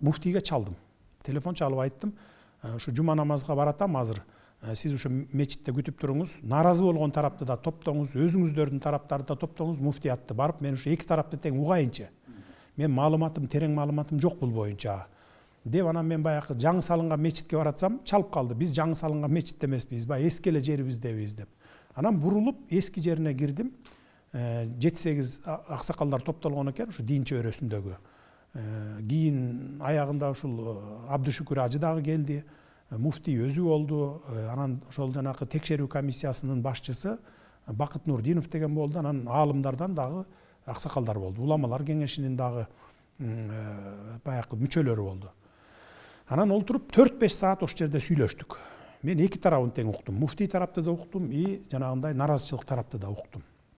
муфтийге чалдым телефон чалып айттым ушу э, жума намазга баратам азыр э, сиз ушу мечитте күтүп туруңуз нааразы болгон тарапты да топтоңуз өзүңүздөрдүн тараптарды да топтоңуз муфтиятты барып мен ушу эки тарапты тең угайынчы мен маалыматым терең маалыматым жок бул боюнча деп анан мен баягы жаңы салынган мечитке баратсам чалып калды биз жаңы салынган мечитте эмеспиз баягы эски эле жерибиздебиз деп анан бурулуп эски жерине кирдим э, жети сегиз аксакалдар топтолгон экен ушу дин чөйрөсүндөгү кийин аягында ушул абдышүкүр ажы дагы келди муфтий өзү болду анан ошол жанакы текшерүү комиссиясынын башчысы бакыт нурдинов деген болду анан аалымдардан дагы аксакалдар болду уламалар кеңешинин дагы баягы мүчөлөрү болду анан олтуруп төрт беш саат ошол жерде сүйлөштүк мен эки тарабын тең уктум муфтий тарапты да уктум и жанагындай нааразычылык тарапты да уктум